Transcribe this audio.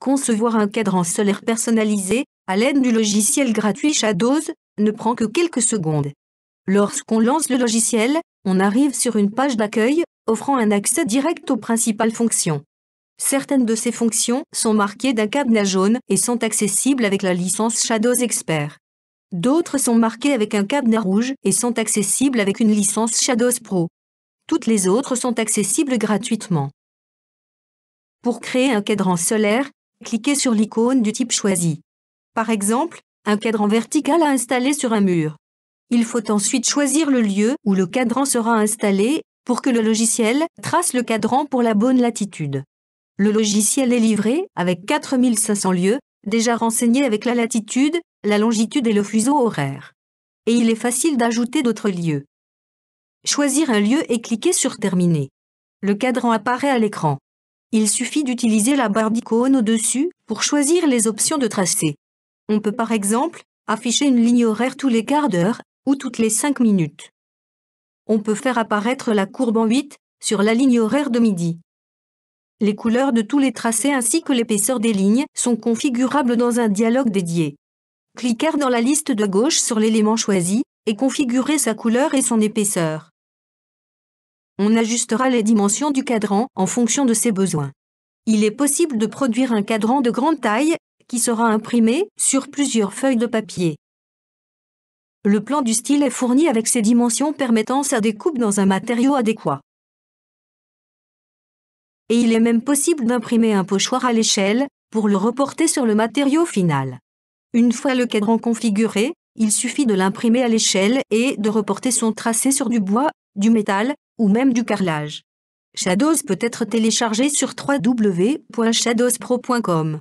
Concevoir un cadran solaire personnalisé, à l'aide du logiciel gratuit Shadows, ne prend que quelques secondes. Lorsqu'on lance le logiciel, on arrive sur une page d'accueil, offrant un accès direct aux principales fonctions. Certaines de ces fonctions sont marquées d'un cadenas jaune et sont accessibles avec la licence Shadows Expert. D'autres sont marquées avec un cadenas rouge et sont accessibles avec une licence Shadows Pro. Toutes les autres sont accessibles gratuitement. Pour créer un cadran solaire, cliquez sur l'icône du type choisi. Par exemple, un cadran vertical à installer sur un mur. Il faut ensuite choisir le lieu où le cadran sera installé pour que le logiciel trace le cadran pour la bonne latitude. Le logiciel est livré avec 4500 lieux, déjà renseignés avec la latitude, la longitude et le fuseau horaire. Et il est facile d'ajouter d'autres lieux. Choisir un lieu et cliquer sur Terminer. Le cadran apparaît à l'écran. Il suffit d'utiliser la barre d'icône au-dessus pour choisir les options de tracé. On peut par exemple afficher une ligne horaire tous les quarts d'heure ou toutes les 5 minutes. On peut faire apparaître la courbe en 8 sur la ligne horaire de midi. Les couleurs de tous les tracés ainsi que l'épaisseur des lignes sont configurables dans un dialogue dédié. Cliquez dans la liste de gauche sur l'élément choisi et configurez sa couleur et son épaisseur on ajustera les dimensions du cadran en fonction de ses besoins. Il est possible de produire un cadran de grande taille qui sera imprimé sur plusieurs feuilles de papier. Le plan du style est fourni avec ses dimensions permettant sa découpe dans un matériau adéquat. Et il est même possible d'imprimer un pochoir à l'échelle pour le reporter sur le matériau final. Une fois le cadran configuré, il suffit de l'imprimer à l'échelle et de reporter son tracé sur du bois, du métal, ou même du carrelage. Shadows peut être téléchargé sur www.shadowspro.com.